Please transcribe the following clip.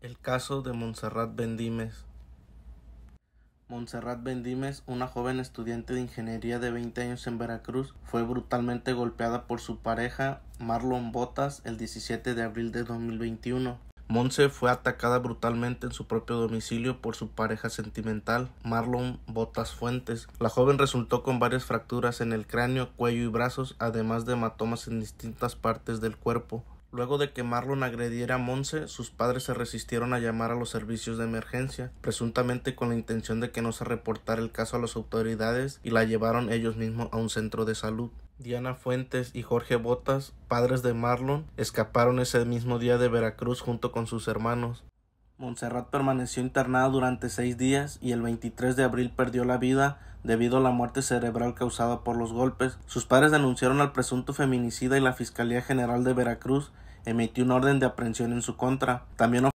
El caso de Montserrat Bendímez. Montserrat Bendímez, una joven estudiante de ingeniería de 20 años en Veracruz, fue brutalmente golpeada por su pareja Marlon Botas el 17 de abril de 2021. Monse fue atacada brutalmente en su propio domicilio por su pareja sentimental, Marlon Botas Fuentes. La joven resultó con varias fracturas en el cráneo, cuello y brazos, además de hematomas en distintas partes del cuerpo. Luego de que Marlon agrediera a Monse, sus padres se resistieron a llamar a los servicios de emergencia, presuntamente con la intención de que no se reportara el caso a las autoridades y la llevaron ellos mismos a un centro de salud. Diana Fuentes y Jorge Botas, padres de Marlon, escaparon ese mismo día de Veracruz junto con sus hermanos. Montserrat permaneció internada durante seis días y el 23 de abril perdió la vida debido a la muerte cerebral causada por los golpes. Sus padres denunciaron al presunto feminicida y la Fiscalía General de Veracruz emitió un orden de aprehensión en su contra. También